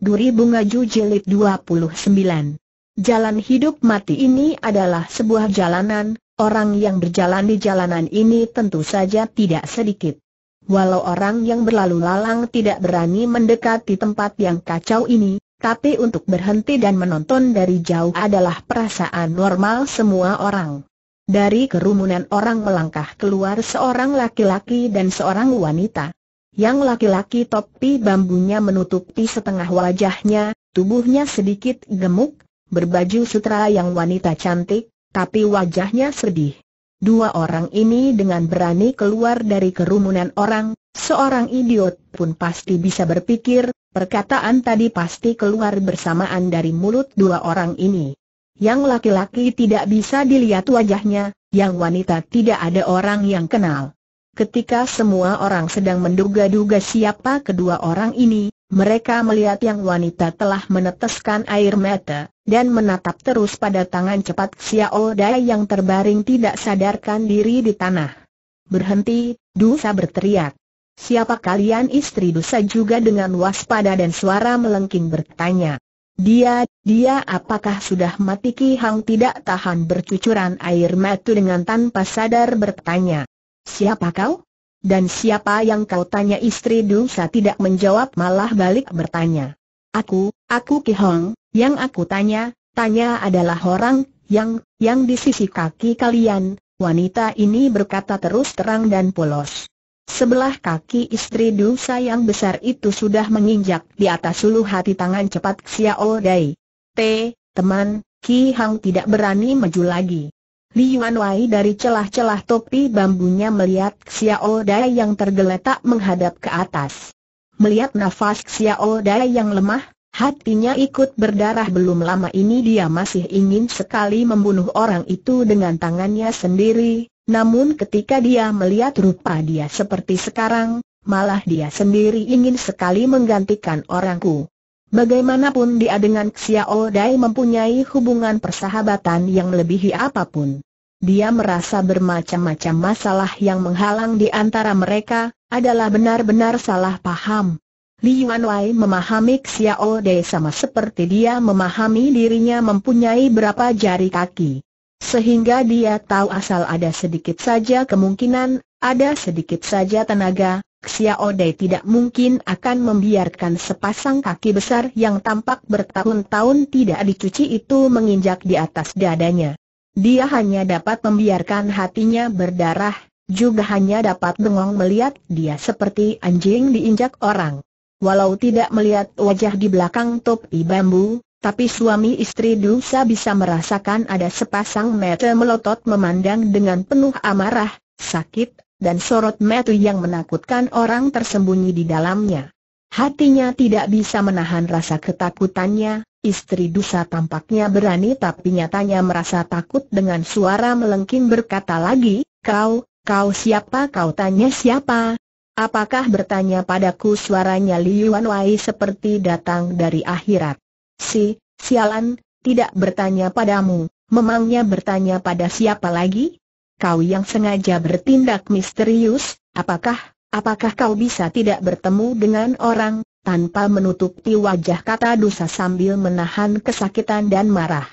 Duri Bunga Ju 29. Jalan hidup mati ini adalah sebuah jalanan, orang yang berjalan di jalanan ini tentu saja tidak sedikit. Walau orang yang berlalu lalang tidak berani mendekati tempat yang kacau ini, tapi untuk berhenti dan menonton dari jauh adalah perasaan normal semua orang. Dari kerumunan orang melangkah keluar seorang laki-laki dan seorang wanita. Yang laki-laki topi bambunya menutupi setengah wajahnya, tubuhnya sedikit gemuk, berbaju sutra yang wanita cantik, tapi wajahnya sedih. Dua orang ini dengan berani keluar dari kerumunan orang, seorang idiot pun pasti bisa berpikir, perkataan tadi pasti keluar bersamaan dari mulut dua orang ini. Yang laki-laki tidak bisa dilihat wajahnya, yang wanita tidak ada orang yang kenal. Ketika semua orang sedang menduga-duga siapa kedua orang ini, mereka melihat yang wanita telah meneteskan air mata, dan menatap terus pada tangan cepat Xiao Dai yang terbaring tidak sadarkan diri di tanah. Berhenti, Dusa berteriak. Siapa kalian istri Dusa juga dengan waspada dan suara melengking bertanya. Dia, dia apakah sudah mati Ki Hang tidak tahan bercucuran air mata dengan tanpa sadar bertanya. Siapa kau? Dan siapa yang kau tanya istri Dusa tidak menjawab malah balik bertanya. Aku, aku Ki Hong, yang aku tanya, tanya adalah orang yang, yang di sisi kaki kalian, wanita ini berkata terus terang dan polos. Sebelah kaki istri Dusa yang besar itu sudah menginjak di atas suluh hati tangan cepat Xiao Dai. T, teman, Ki Hang tidak berani maju lagi. Li Wai dari celah-celah topi bambunya melihat Xiao Dai yang tergeletak menghadap ke atas. Melihat nafas Xiao Dai yang lemah, hatinya ikut berdarah belum lama ini dia masih ingin sekali membunuh orang itu dengan tangannya sendiri, namun ketika dia melihat rupa dia seperti sekarang, malah dia sendiri ingin sekali menggantikan orangku. Bagaimanapun dia dengan Xiao Dai mempunyai hubungan persahabatan yang melebihi apapun. Dia merasa bermacam-macam masalah yang menghalang di antara mereka, adalah benar-benar salah paham. Li Yuanwei memahami Xiao Dai sama seperti dia memahami dirinya mempunyai berapa jari kaki. Sehingga dia tahu asal ada sedikit saja kemungkinan ada sedikit saja tenaga, Xiao Dai tidak mungkin akan membiarkan sepasang kaki besar yang tampak bertahun-tahun tidak dicuci itu menginjak di atas dadanya. Dia hanya dapat membiarkan hatinya berdarah, juga hanya dapat bengong melihat dia seperti anjing diinjak orang. Walau tidak melihat wajah di belakang topi bambu, tapi suami istri Dusa bisa merasakan ada sepasang mata melotot memandang dengan penuh amarah, sakit, dan sorot metu yang menakutkan orang tersembunyi di dalamnya. Hatinya tidak bisa menahan rasa ketakutannya, istri Dusa tampaknya berani tapi nyatanya merasa takut dengan suara melengking berkata lagi, Kau, kau siapa kau tanya siapa? Apakah bertanya padaku suaranya Liuan Wai seperti datang dari akhirat? Si, sialan, tidak bertanya padamu, memangnya bertanya pada siapa lagi? kau yang sengaja bertindak misterius, apakah, apakah kau bisa tidak bertemu dengan orang, tanpa menutupi wajah kata dosa sambil menahan kesakitan dan marah.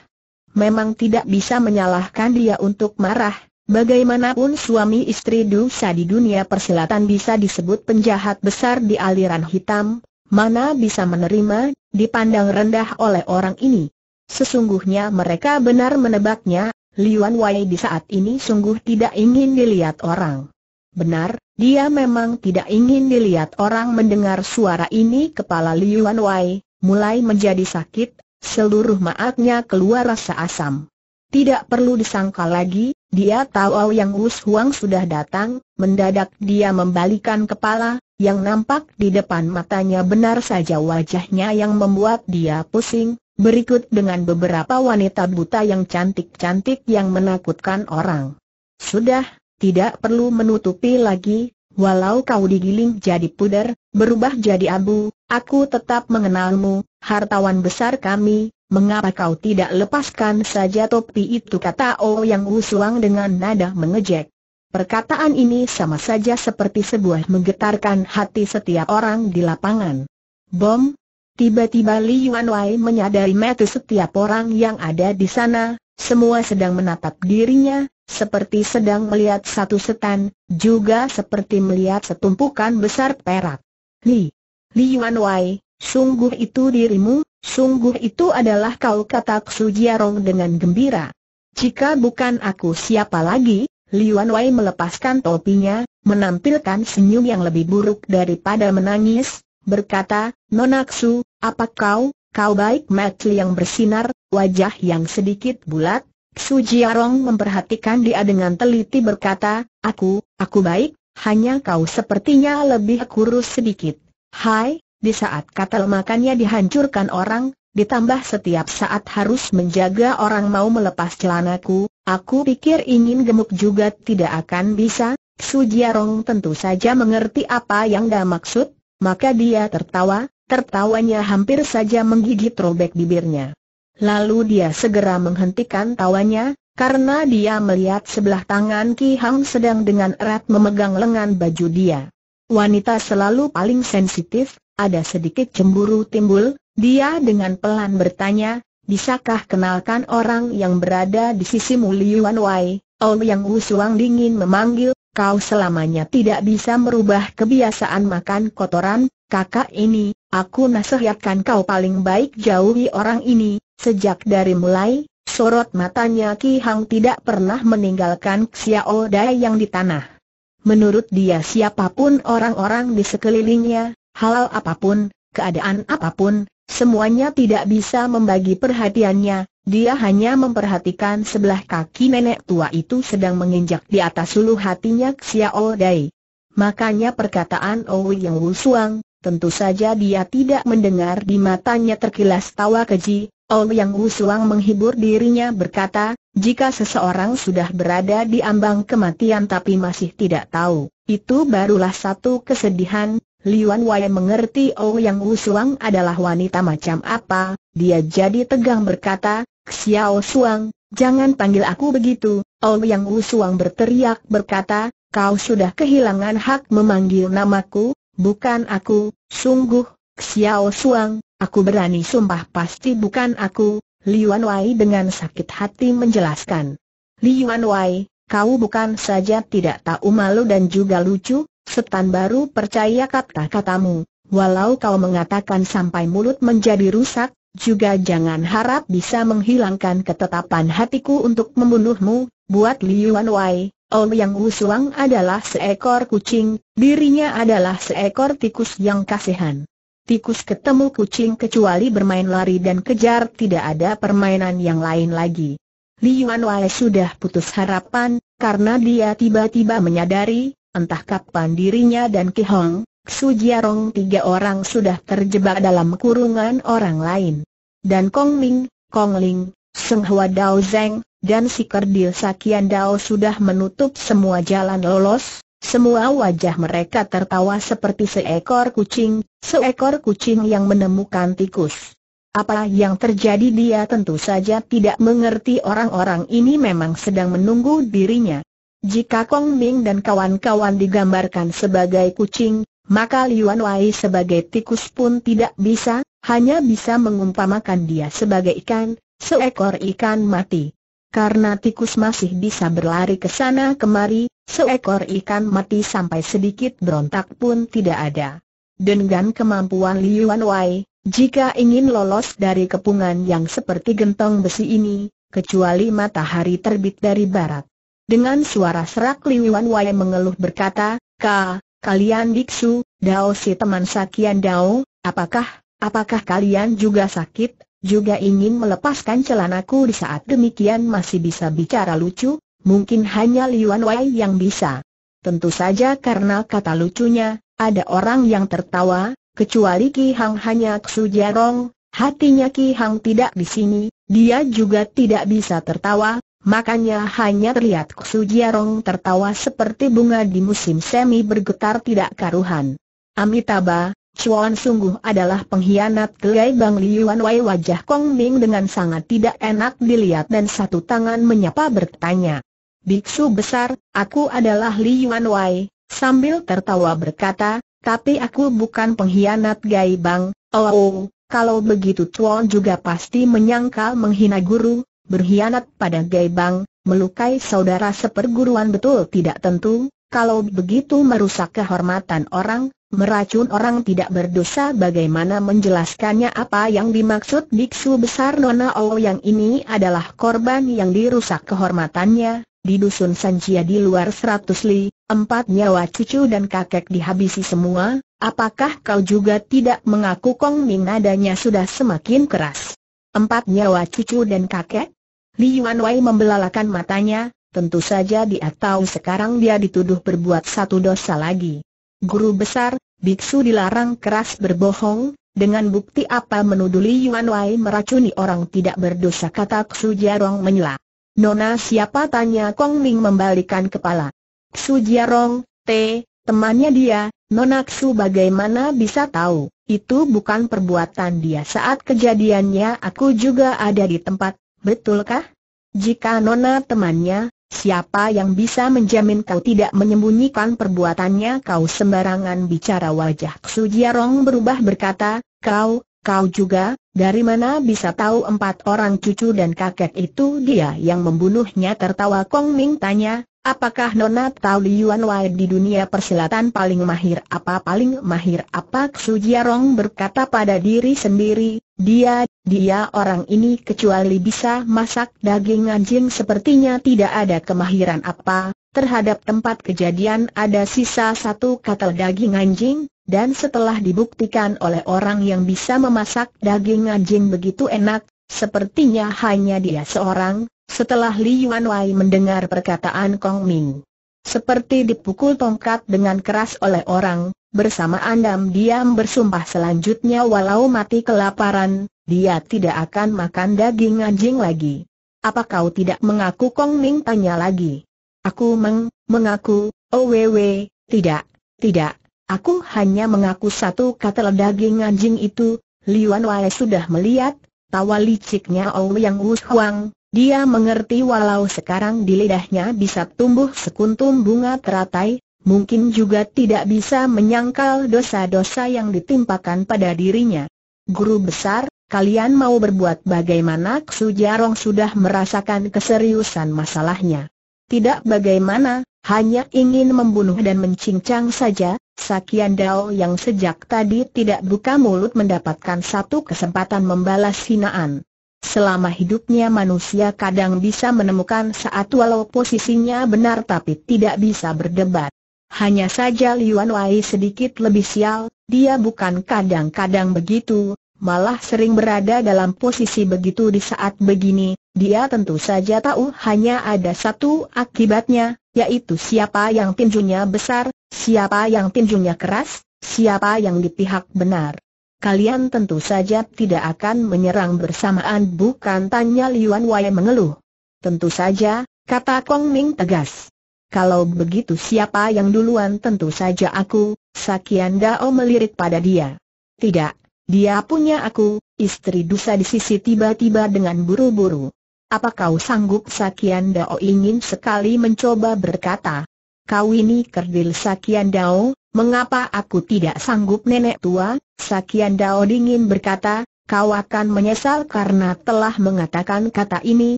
Memang tidak bisa menyalahkan dia untuk marah, bagaimanapun suami istri dosa di dunia persilatan bisa disebut penjahat besar di aliran hitam, mana bisa menerima, dipandang rendah oleh orang ini. Sesungguhnya mereka benar menebaknya, Liuan Wei di saat ini sungguh tidak ingin dilihat orang. Benar, dia memang tidak ingin dilihat orang mendengar suara ini kepala Liuan Wei, mulai menjadi sakit, seluruh maatnya keluar rasa asam. Tidak perlu disangka lagi, dia tahu yang Wus Huang sudah datang, mendadak dia membalikan kepala, yang nampak di depan matanya benar saja wajahnya yang membuat dia pusing, berikut dengan beberapa wanita buta yang cantik-cantik yang menakutkan orang. Sudah, tidak perlu menutupi lagi, walau kau digiling jadi pudar, berubah jadi abu, aku tetap mengenalmu, hartawan besar kami, mengapa kau tidak lepaskan saja topi itu kata O yang usuang dengan nada mengejek. Perkataan ini sama saja seperti sebuah menggetarkan hati setiap orang di lapangan. Bom, Tiba-tiba Li Yuan Wei menyadari mata setiap orang yang ada di sana, semua sedang menatap dirinya, seperti sedang melihat satu setan, juga seperti melihat setumpukan besar perak. Li, Li Yuan Wei, sungguh itu dirimu, sungguh itu adalah kau kata Xu Jiarong dengan gembira. Jika bukan aku siapa lagi, Li Yuan Wei melepaskan topinya, menampilkan senyum yang lebih buruk daripada menangis, berkata, Nonaksu, apa kau, kau baik mata yang bersinar, wajah yang sedikit bulat? Su Jiarong memperhatikan dia dengan teliti berkata, aku, aku baik, hanya kau sepertinya lebih kurus sedikit. Hai, di saat kata makannya dihancurkan orang, ditambah setiap saat harus menjaga orang mau melepas celanaku, aku pikir ingin gemuk juga tidak akan bisa. Su Jiarong tentu saja mengerti apa yang dia maksud, maka dia tertawa, Tertawanya hampir saja menggigit robek bibirnya. Lalu dia segera menghentikan tawanya, karena dia melihat sebelah tangan Ki Hang sedang dengan erat memegang lengan baju dia. Wanita selalu paling sensitif, ada sedikit cemburu timbul, dia dengan pelan bertanya, Bisakah kenalkan orang yang berada di sisi Muliuan Wai? Oh yang Usuang dingin memanggil, kau selamanya tidak bisa merubah kebiasaan makan kotoran, kakak ini, Aku nasihatkan kau paling baik jauhi orang ini, sejak dari mulai, sorot matanya Ki Hang tidak pernah meninggalkan Xiao oh Dai yang di tanah. Menurut dia siapapun orang-orang di sekelilingnya, halal apapun, keadaan apapun, semuanya tidak bisa membagi perhatiannya, dia hanya memperhatikan sebelah kaki nenek tua itu sedang menginjak di atas suluh hatinya Xiao oh Dai. Makanya perkataan Owi Yang Wusuang, Tentu saja dia tidak mendengar di matanya terkilas tawa keji, Ol Yang Wusuang menghibur dirinya berkata, jika seseorang sudah berada di ambang kematian tapi masih tidak tahu, itu barulah satu kesedihan, Liuan Wei mengerti Ol Yang Wusuang adalah wanita macam apa, dia jadi tegang berkata, Xiao Suang, jangan panggil aku begitu, Ol Yang Wusuang berteriak berkata, kau sudah kehilangan hak memanggil namaku, Bukan aku, sungguh, Xiao Suang, aku berani sumpah pasti bukan aku, Liuan Wai dengan sakit hati menjelaskan. Liuan Wai, kau bukan saja tidak tahu malu dan juga lucu, setan baru percaya kata-katamu, walau kau mengatakan sampai mulut menjadi rusak, juga jangan harap bisa menghilangkan ketetapan hatiku untuk membunuhmu, buat Liu Wai. Ol Yang Wusuang adalah seekor kucing, dirinya adalah seekor tikus yang kasihan. Tikus ketemu kucing kecuali bermain lari dan kejar tidak ada permainan yang lain lagi. Yuan Wai sudah putus harapan, karena dia tiba-tiba menyadari, entah kapan dirinya dan Ki Hong, Sujiarong tiga orang sudah terjebak dalam kurungan orang lain. Dan Kong Ming, Kong Ling, Seng Hwa Dao Zeng, dan si Kerdil Sakian Dao sudah menutup semua jalan lolos. Semua wajah mereka tertawa seperti seekor kucing, seekor kucing yang menemukan tikus. Apa yang terjadi dia tentu saja tidak mengerti orang-orang ini memang sedang menunggu dirinya. Jika Kong Ming dan kawan-kawan digambarkan sebagai kucing, maka Liuan Wei sebagai tikus pun tidak bisa, hanya bisa mengumpamakan dia sebagai ikan, seekor ikan mati. Karena tikus masih bisa berlari ke sana kemari, seekor ikan mati sampai sedikit berontak pun tidak ada. Dengan kemampuan Liuan Wei, jika ingin lolos dari kepungan yang seperti gentong besi ini, kecuali matahari terbit dari barat. Dengan suara serak Liuan Wei mengeluh berkata, Kak, Kalian biksu, Dao si teman Sakian Dao, apakah, apakah kalian juga sakit, juga ingin melepaskan celanaku di saat demikian masih bisa bicara lucu? Mungkin hanya Liuan Wei yang bisa. Tentu saja karena kata lucunya, ada orang yang tertawa, kecuali Ki Hang hanya Ksu Jarong, hatinya Ki Hang tidak di sini, dia juga tidak bisa tertawa, Makanya hanya terlihat Jiarong tertawa seperti bunga di musim semi bergetar tidak karuhan. Amitabha, Chuan sungguh adalah pengkhianat gelai Bang Liuan Wei wajah Kong Ming dengan sangat tidak enak dilihat dan satu tangan menyapa bertanya. Biksu besar, aku adalah Liuan Wei, sambil tertawa berkata, tapi aku bukan pengkhianat Gai Bang, oh, oh, kalau begitu Chuan juga pasti menyangkal menghina guru, berkhianat pada Gaibang, melukai saudara seperguruan betul tidak tentu, kalau begitu merusak kehormatan orang, meracun orang tidak berdosa bagaimana menjelaskannya apa yang dimaksud biksu besar Nona owo yang ini adalah korban yang dirusak kehormatannya, di dusun Sanjia di luar seratus li, empat nyawa cucu dan kakek dihabisi semua, apakah kau juga tidak mengaku Kong Ming nadanya sudah semakin keras? Empat nyawa cucu dan kakek? Li Yuanwei membelalakan matanya, tentu saja dia tahu sekarang dia dituduh berbuat satu dosa lagi. Guru besar, biksu dilarang keras berbohong, dengan bukti apa menuduh Li Yuanwei meracuni orang tidak berdosa kata Ksu Jiarong menyela. Nona siapa tanya Kong Ming membalikan kepala. Ksu Jiarong, T, temannya dia, Nona Ksu bagaimana bisa tahu? Itu bukan perbuatan dia saat kejadiannya aku juga ada di tempat, betulkah? Jika Nona temannya, siapa yang bisa menjamin kau tidak menyembunyikan perbuatannya kau sembarangan bicara wajah Sujiarong berubah berkata, kau, kau juga, dari mana bisa tahu empat orang cucu dan kakek itu dia yang membunuhnya tertawa Kong Ming tanya, apakah Nona tahu Liuan Wai di dunia persilatan paling mahir apa paling mahir apa Su Jiarong berkata pada diri sendiri, dia, dia orang ini kecuali bisa masak daging anjing sepertinya tidak ada kemahiran apa, terhadap tempat kejadian ada sisa satu katal daging anjing, dan setelah dibuktikan oleh orang yang bisa memasak daging anjing begitu enak, sepertinya hanya dia seorang, setelah Li Yuan Wai mendengar perkataan Kong Ming. Seperti dipukul tongkat dengan keras oleh orang, bersama Andam diam bersumpah selanjutnya walau mati kelaparan, dia tidak akan makan daging anjing lagi. Apa kau tidak mengaku Kong Ming tanya lagi? Aku meng, mengaku, oh, wewe, tidak, tidak, Aku hanya mengaku satu kata daging anjing itu, Liuan Wai sudah melihat, tawa liciknya yang Ouyang Wushuang, dia mengerti walau sekarang di lidahnya bisa tumbuh sekuntum bunga teratai, mungkin juga tidak bisa menyangkal dosa-dosa yang ditimpakan pada dirinya. Guru besar, kalian mau berbuat bagaimana? Ksu Jarong sudah merasakan keseriusan masalahnya. Tidak bagaimana, hanya ingin membunuh dan mencincang saja, Sakian Dao yang sejak tadi tidak buka mulut mendapatkan satu kesempatan membalas hinaan. Selama hidupnya manusia kadang bisa menemukan saat walau posisinya benar tapi tidak bisa berdebat. Hanya saja Liuan Wai sedikit lebih sial, dia bukan kadang-kadang begitu, malah sering berada dalam posisi begitu di saat begini, dia tentu saja tahu hanya ada satu akibatnya, yaitu siapa yang tinjunya besar, Siapa yang tinjunya keras, siapa yang di pihak benar. Kalian tentu saja tidak akan menyerang bersamaan bukan tanya Liuan Wei mengeluh. Tentu saja, kata Kong Ming tegas. Kalau begitu siapa yang duluan tentu saja aku, Sakian Dao oh melirik pada dia. Tidak, dia punya aku, istri dusa di sisi tiba-tiba dengan buru-buru. Apa kau sanggup Sakian Dao oh ingin sekali mencoba berkata, kau ini kerdil Sakian Dao, mengapa aku tidak sanggup nenek tua? Sakian Dao dingin berkata, kau akan menyesal karena telah mengatakan kata ini,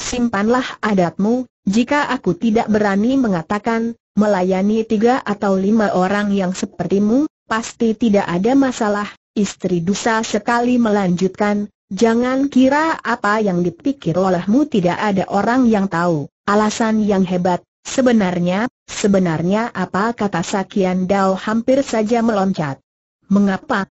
simpanlah adatmu, jika aku tidak berani mengatakan, melayani tiga atau lima orang yang sepertimu, pasti tidak ada masalah, istri dusa sekali melanjutkan, jangan kira apa yang dipikir olehmu tidak ada orang yang tahu, alasan yang hebat, Sebenarnya, sebenarnya apa kata Sakian Dao hampir saja meloncat. Mengapa?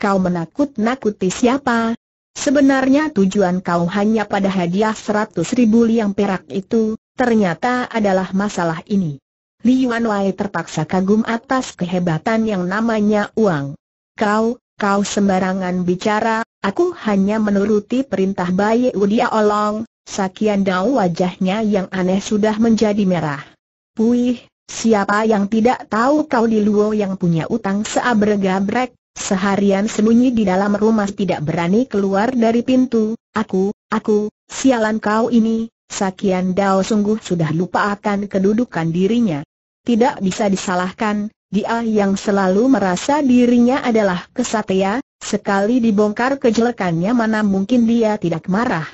Kau menakut-nakuti siapa? Sebenarnya tujuan kau hanya pada hadiah seratus ribu liang perak itu, ternyata adalah masalah ini. Yuan Wei terpaksa kagum atas kehebatan yang namanya uang. Kau, kau sembarangan bicara, aku hanya menuruti perintah Bayi Udia Olong, Sakian Dao wajahnya yang aneh sudah menjadi merah. Puih, siapa yang tidak tahu kau di Luo yang punya utang seabregabrek, seharian sembunyi di dalam rumah tidak berani keluar dari pintu, aku, aku, sialan kau ini, Sakian Dao sungguh sudah lupa akan kedudukan dirinya. Tidak bisa disalahkan, dia yang selalu merasa dirinya adalah kesatria, sekali dibongkar kejelekannya mana mungkin dia tidak marah.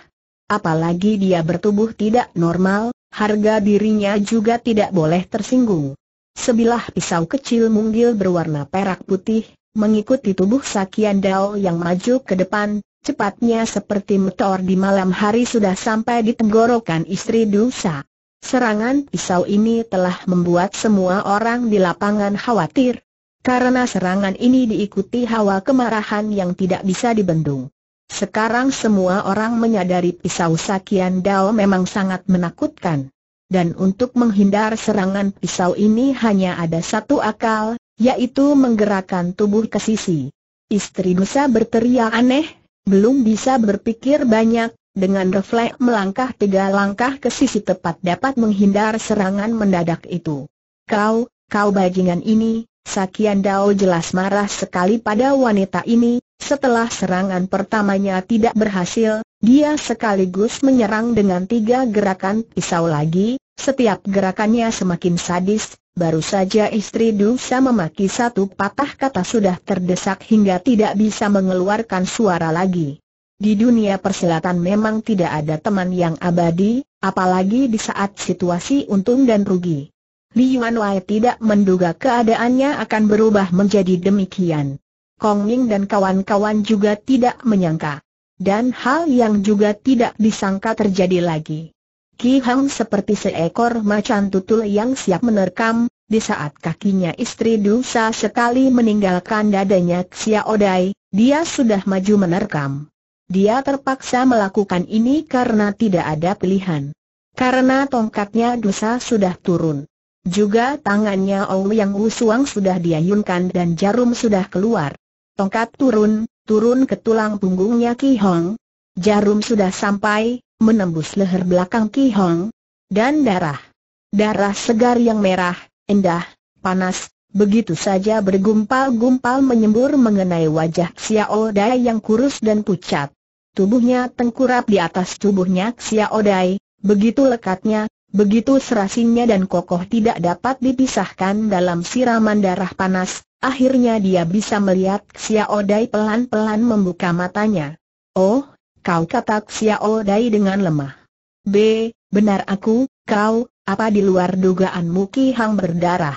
Apalagi dia bertubuh tidak normal, harga dirinya juga tidak boleh tersinggung. Sebilah pisau kecil mungil berwarna perak putih, mengikuti tubuh Sakian Dao yang maju ke depan, cepatnya seperti meteor di malam hari sudah sampai di tenggorokan istri Dusa. Serangan pisau ini telah membuat semua orang di lapangan khawatir. Karena serangan ini diikuti hawa kemarahan yang tidak bisa dibendung. Sekarang semua orang menyadari pisau Sakian Dao memang sangat menakutkan. Dan untuk menghindar serangan pisau ini hanya ada satu akal, yaitu menggerakkan tubuh ke sisi. Istri Nusa berteriak aneh, belum bisa berpikir banyak, dengan refleks melangkah tiga langkah ke sisi tepat dapat menghindar serangan mendadak itu. Kau, kau bajingan ini, Sakian Dao jelas marah sekali pada wanita ini, setelah serangan pertamanya tidak berhasil, dia sekaligus menyerang dengan tiga gerakan pisau lagi, setiap gerakannya semakin sadis, baru saja istri Dusa memaki satu patah kata sudah terdesak hingga tidak bisa mengeluarkan suara lagi. Di dunia persilatan memang tidak ada teman yang abadi, apalagi di saat situasi untung dan rugi. Li Yuan Wai tidak menduga keadaannya akan berubah menjadi demikian. Kong Ling dan kawan-kawan juga tidak menyangka. Dan hal yang juga tidak disangka terjadi lagi. Ki Hang seperti seekor macan tutul yang siap menerkam, di saat kakinya istri Dusa sekali meninggalkan dadanya Xia Odai, dia sudah maju menerkam. Dia terpaksa melakukan ini karena tidak ada pilihan. Karena tongkatnya Dusa sudah turun. Juga tangannya Ouyang Yang Wusuang sudah diayunkan dan jarum sudah keluar. Tongkat turun, turun ke tulang punggungnya Ki Hong. Jarum sudah sampai, menembus leher belakang Ki Hong. Dan darah. Darah segar yang merah, endah, panas, begitu saja bergumpal-gumpal menyembur mengenai wajah Xiao Dai yang kurus dan pucat. Tubuhnya tengkurap di atas tubuhnya Xiao Dai, begitu lekatnya, begitu serasinya dan kokoh tidak dapat dipisahkan dalam siraman darah panas, akhirnya dia bisa melihat Xiao Dai pelan-pelan membuka matanya. Oh, kau kata Xiao Dai dengan lemah. B, benar aku, kau, apa di luar dugaan Muki Hang berdarah?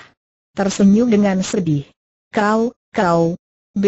Tersenyum dengan sedih. Kau, kau. B,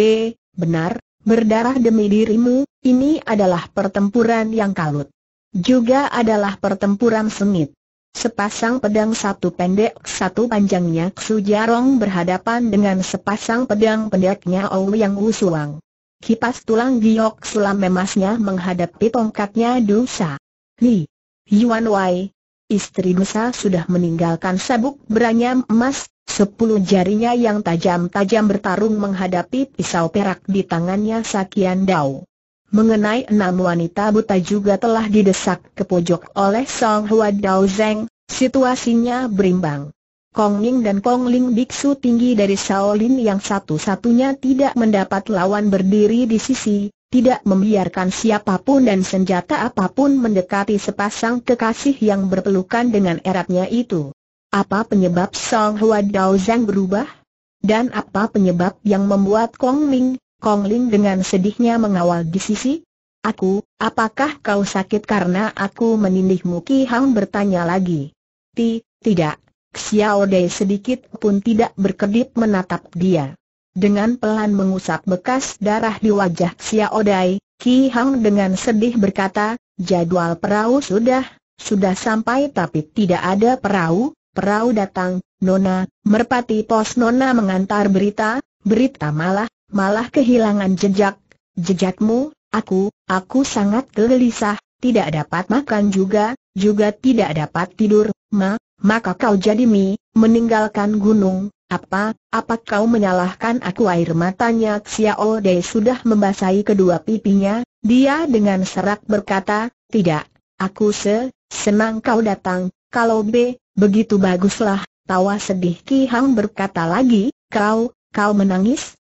benar, berdarah demi dirimu, ini adalah pertempuran yang kalut. Juga adalah pertempuran sengit. Sepasang pedang satu pendek satu panjangnya Sujarong Jarong berhadapan dengan sepasang pedang pendeknya Yang Wusuang. Kipas tulang giok sulam memasnya menghadapi tongkatnya Dusa. Li, Yuan Wai, istri Dusa sudah meninggalkan sabuk beranyam emas, sepuluh jarinya yang tajam-tajam bertarung menghadapi pisau perak di tangannya Sakian Dao. Mengenai enam wanita buta juga telah didesak ke pojok oleh Song Hua Dao Zeng, situasinya berimbang. Kong Ning dan Kong Ling biksu tinggi dari Shaolin yang satu-satunya tidak mendapat lawan berdiri di sisi, tidak membiarkan siapapun dan senjata apapun mendekati sepasang kekasih yang berpelukan dengan eratnya itu. Apa penyebab Song Hua Dao Zeng berubah? Dan apa penyebab yang membuat Kong Ming, Kong Ling dengan sedihnya mengawal di sisi. Aku, apakah kau sakit karena aku menindihmu? Ki Hang bertanya lagi. Ti, tidak. Xiao Dei sedikit pun tidak berkedip menatap dia. Dengan pelan mengusap bekas darah di wajah Xiao Dei, Ki Hang dengan sedih berkata, jadwal perahu sudah, sudah sampai tapi tidak ada perahu, perahu datang, Nona, merpati pos Nona mengantar berita, berita malah, malah kehilangan jejak, jejakmu, aku, aku sangat gelisah, tidak dapat makan juga, juga tidak dapat tidur, ma, maka kau jadi mi, meninggalkan gunung, apa, apa kau menyalahkan aku air matanya Xiao Dei sudah membasahi kedua pipinya, dia dengan serak berkata, tidak, aku se, senang kau datang, kalau B, begitu baguslah, tawa sedih Ki Hang berkata lagi, kau, kau menangis,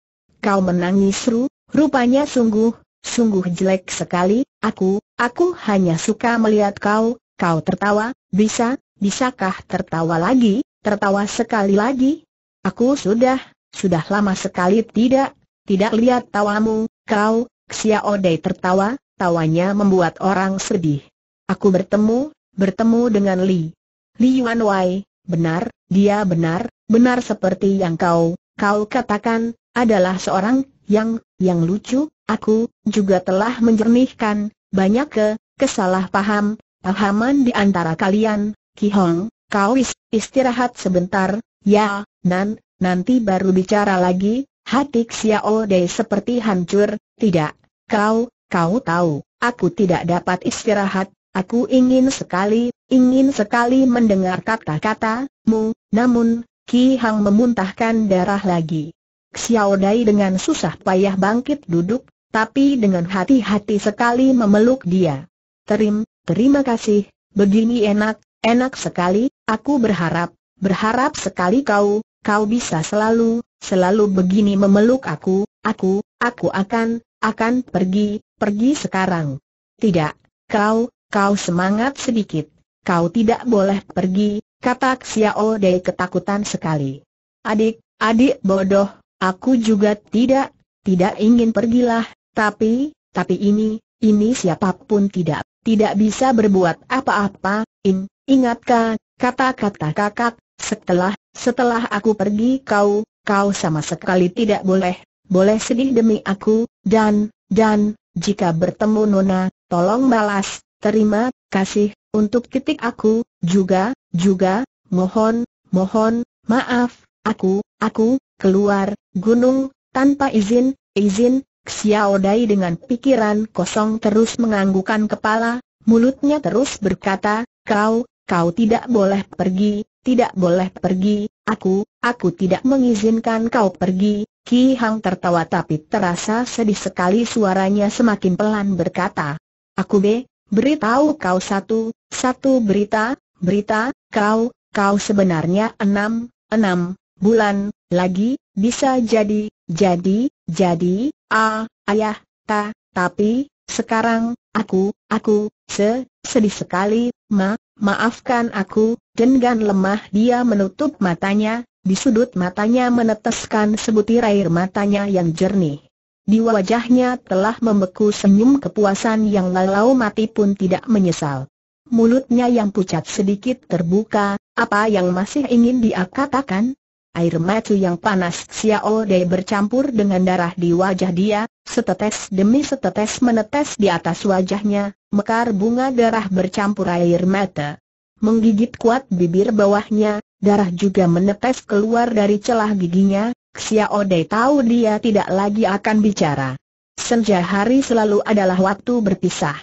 Kau menangis Ru, rupanya sungguh, sungguh jelek sekali, aku, aku hanya suka melihat kau, kau tertawa, bisa, bisakah tertawa lagi, tertawa sekali lagi? Aku sudah, sudah lama sekali tidak, tidak lihat tawamu, kau, Xia Odei tertawa, tawanya membuat orang sedih. Aku bertemu, bertemu dengan Li. Li Yuan Wai, benar, dia benar, benar seperti yang kau, kau katakan, adalah seorang yang, yang lucu, aku juga telah menjernihkan banyak ke, kesalahpaham, pahaman di antara kalian, Ki Hong, kau istirahat sebentar, ya, nan, nanti baru bicara lagi, hati Xiao Dei seperti hancur, tidak, kau, kau tahu, aku tidak dapat istirahat, aku ingin sekali, ingin sekali mendengar kata-katamu, namun, Ki Hang memuntahkan darah lagi. Xiao Dai dengan susah payah bangkit duduk, tapi dengan hati-hati sekali memeluk dia. Terim, terima kasih, begini enak, enak sekali, aku berharap, berharap sekali kau, kau bisa selalu, selalu begini memeluk aku, aku, aku akan, akan pergi, pergi sekarang. Tidak, kau, kau semangat sedikit, kau tidak boleh pergi, kata Xiao Dai ketakutan sekali. Adik, adik bodoh, Aku juga tidak, tidak ingin pergilah, tapi, tapi ini, ini siapapun tidak, tidak bisa berbuat apa-apa, in, ingatkah, kata-kata kakak, setelah, setelah aku pergi kau, kau sama sekali tidak boleh, boleh sedih demi aku, dan, dan, jika bertemu Nona, tolong balas, terima, kasih, untuk titik aku, juga, juga, mohon, mohon, maaf, aku, aku, keluar, gunung, tanpa izin, izin, Xiao Dai dengan pikiran kosong terus menganggukan kepala, mulutnya terus berkata, kau, kau tidak boleh pergi, tidak boleh pergi, aku, aku tidak mengizinkan kau pergi, Ki Hang tertawa tapi terasa sedih sekali suaranya semakin pelan berkata. Aku B, beritahu kau satu, satu berita, berita, kau, kau sebenarnya enam, enam, bulan, lagi, bisa jadi, jadi, jadi, ah, ayah, ta, tapi, sekarang, aku, aku, se, sedih sekali, ma, maafkan aku, dengan lemah dia menutup matanya, di sudut matanya meneteskan sebutir air matanya yang jernih. Di wajahnya telah membeku senyum kepuasan yang lalau mati pun tidak menyesal. Mulutnya yang pucat sedikit terbuka, apa yang masih ingin dia katakan? Air mata yang panas Xiao Dei bercampur dengan darah di wajah dia, setetes demi setetes menetes di atas wajahnya, mekar bunga darah bercampur air mata. Menggigit kuat bibir bawahnya, darah juga menetes keluar dari celah giginya, Xiao Dei tahu dia tidak lagi akan bicara. Senja hari selalu adalah waktu berpisah.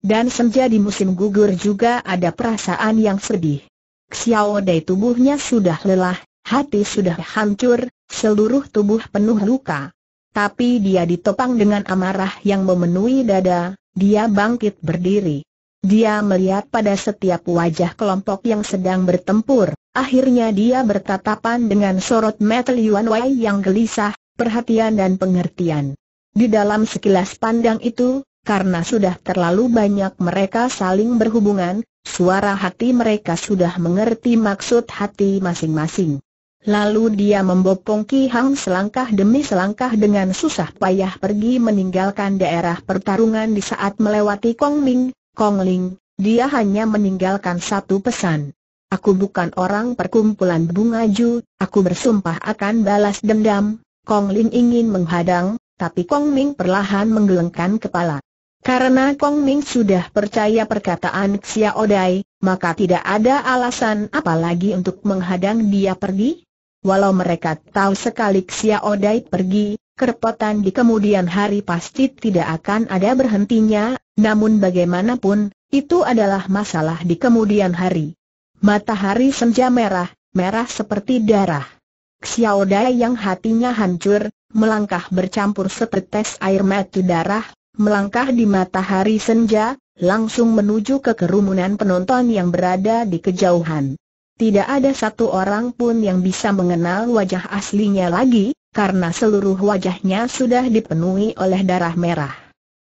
Dan senja di musim gugur juga ada perasaan yang sedih. Xiao Dei tubuhnya sudah lelah, Hati sudah hancur, seluruh tubuh penuh luka. Tapi dia ditopang dengan amarah yang memenuhi dada, dia bangkit berdiri. Dia melihat pada setiap wajah kelompok yang sedang bertempur, akhirnya dia bertatapan dengan sorot Metal Yuan Wei yang gelisah, perhatian dan pengertian. Di dalam sekilas pandang itu, karena sudah terlalu banyak mereka saling berhubungan, suara hati mereka sudah mengerti maksud hati masing-masing. Lalu dia membopong Ki Hang selangkah demi selangkah dengan susah payah pergi meninggalkan daerah pertarungan di saat melewati Kong Ming, Kong Ling, dia hanya meninggalkan satu pesan. Aku bukan orang perkumpulan bunga ju, aku bersumpah akan balas dendam, Kong Ling ingin menghadang, tapi Kong Ming perlahan menggelengkan kepala. Karena Kong Ming sudah percaya perkataan Xia Odai, maka tidak ada alasan apalagi untuk menghadang dia pergi, Walau mereka tahu sekali Xia Odai pergi, kerepotan di kemudian hari pasti tidak akan ada berhentinya, namun bagaimanapun, itu adalah masalah di kemudian hari. Matahari senja merah, merah seperti darah. Xia Odai yang hatinya hancur, melangkah bercampur setetes air mata darah, melangkah di matahari senja, langsung menuju ke kerumunan penonton yang berada di kejauhan. Tidak ada satu orang pun yang bisa mengenal wajah aslinya lagi, karena seluruh wajahnya sudah dipenuhi oleh darah merah.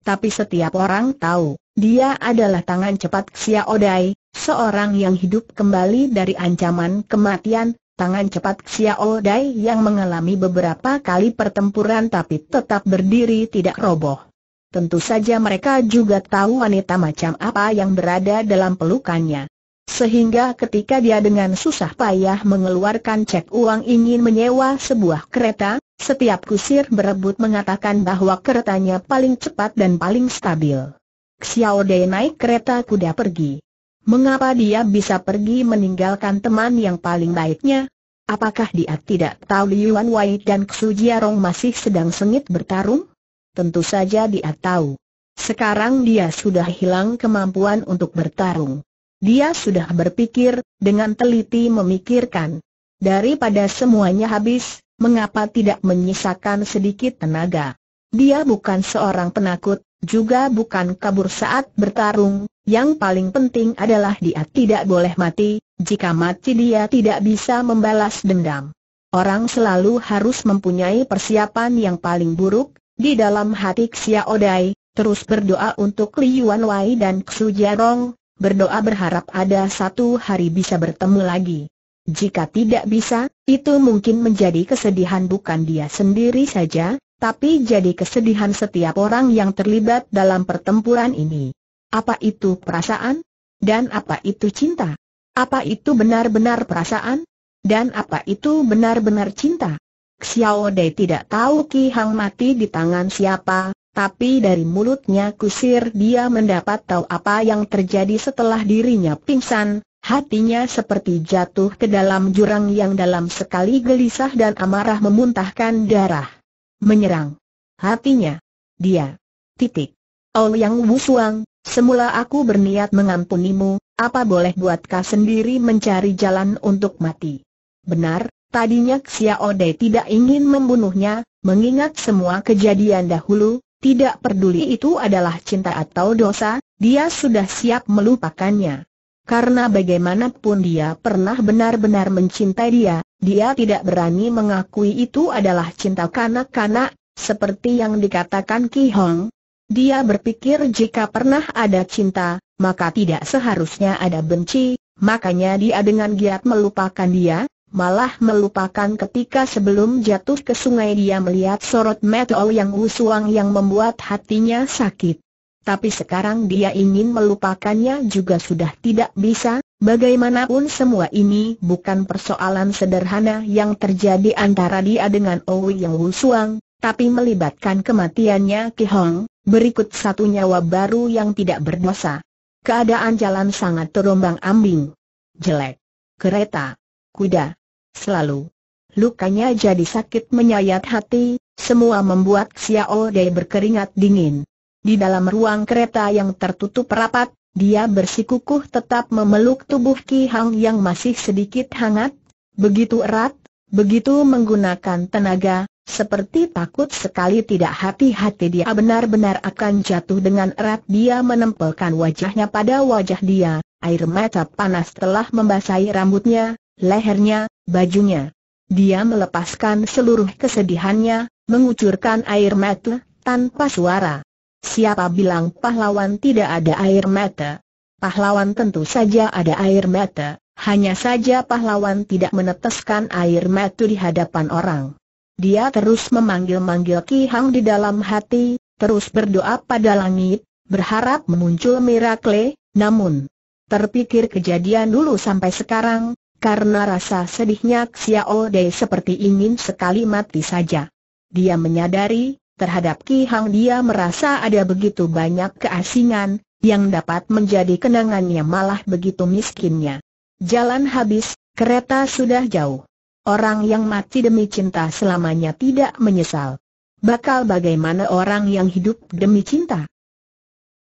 Tapi setiap orang tahu, dia adalah tangan cepat Xiaodai, seorang yang hidup kembali dari ancaman kematian, tangan cepat Xiaodai yang mengalami beberapa kali pertempuran tapi tetap berdiri tidak roboh. Tentu saja mereka juga tahu wanita macam apa yang berada dalam pelukannya. Sehingga ketika dia dengan susah payah mengeluarkan cek uang ingin menyewa sebuah kereta, setiap kusir berebut mengatakan bahwa keretanya paling cepat dan paling stabil. Xiao Dei naik kereta kuda pergi. Mengapa dia bisa pergi meninggalkan teman yang paling baiknya? Apakah dia tidak tahu Liuan Wei dan Xu Jiarong masih sedang sengit bertarung? Tentu saja dia tahu. Sekarang dia sudah hilang kemampuan untuk bertarung. Dia sudah berpikir, dengan teliti memikirkan. Daripada semuanya habis, mengapa tidak menyisakan sedikit tenaga? Dia bukan seorang penakut, juga bukan kabur saat bertarung, yang paling penting adalah dia tidak boleh mati, jika mati dia tidak bisa membalas dendam. Orang selalu harus mempunyai persiapan yang paling buruk, di dalam hati Xiao Dai, terus berdoa untuk Liuan Wai dan Xu Jarong, berdoa berharap ada satu hari bisa bertemu lagi. Jika tidak bisa, itu mungkin menjadi kesedihan bukan dia sendiri saja, tapi jadi kesedihan setiap orang yang terlibat dalam pertempuran ini. Apa itu perasaan? Dan apa itu cinta? Apa itu benar-benar perasaan? Dan apa itu benar-benar cinta? Xiao Dei tidak tahu Ki Hang mati di tangan siapa, tapi dari mulutnya kusir dia mendapat tahu apa yang terjadi setelah dirinya pingsan, hatinya seperti jatuh ke dalam jurang yang dalam sekali gelisah dan amarah memuntahkan darah. Menyerang. Hatinya. Dia. Titik. Oh Yang Wusuang, semula aku berniat mengampunimu, apa boleh buatkah sendiri mencari jalan untuk mati. Benar, tadinya Xiaode tidak ingin membunuhnya, mengingat semua kejadian dahulu, tidak peduli itu adalah cinta atau dosa, dia sudah siap melupakannya. Karena bagaimanapun dia pernah benar-benar mencintai dia, dia tidak berani mengakui itu adalah cinta kanak-kanak, seperti yang dikatakan Ki Hong. Dia berpikir jika pernah ada cinta, maka tidak seharusnya ada benci, makanya dia dengan giat melupakan dia, malah melupakan ketika sebelum jatuh ke sungai dia melihat sorot mata yang usuang yang membuat hatinya sakit. Tapi sekarang dia ingin melupakannya juga sudah tidak bisa, bagaimanapun semua ini bukan persoalan sederhana yang terjadi antara dia dengan Owi yang usuang, tapi melibatkan kematiannya Ki Hong, berikut satu nyawa baru yang tidak berdosa. Keadaan jalan sangat terombang ambing. Jelek. Kereta. Kuda Selalu. Lukanya jadi sakit menyayat hati, semua membuat Xiao Dei berkeringat dingin. Di dalam ruang kereta yang tertutup rapat, dia bersikukuh tetap memeluk tubuh Ki Hang yang masih sedikit hangat, begitu erat, begitu menggunakan tenaga, seperti takut sekali tidak hati-hati dia benar-benar akan jatuh dengan erat dia menempelkan wajahnya pada wajah dia, air mata panas telah membasahi rambutnya, lehernya, bajunya. Dia melepaskan seluruh kesedihannya, mengucurkan air mata, tanpa suara. Siapa bilang pahlawan tidak ada air mata? Pahlawan tentu saja ada air mata, hanya saja pahlawan tidak meneteskan air mata di hadapan orang. Dia terus memanggil-manggil Ki Hang di dalam hati, terus berdoa pada langit, berharap muncul mirakle, namun terpikir kejadian dulu sampai sekarang, karena rasa sedihnya Xiao Dei seperti ingin sekali mati saja. Dia menyadari, terhadap Ki Hang dia merasa ada begitu banyak keasingan, yang dapat menjadi kenangannya malah begitu miskinnya. Jalan habis, kereta sudah jauh. Orang yang mati demi cinta selamanya tidak menyesal. Bakal bagaimana orang yang hidup demi cinta?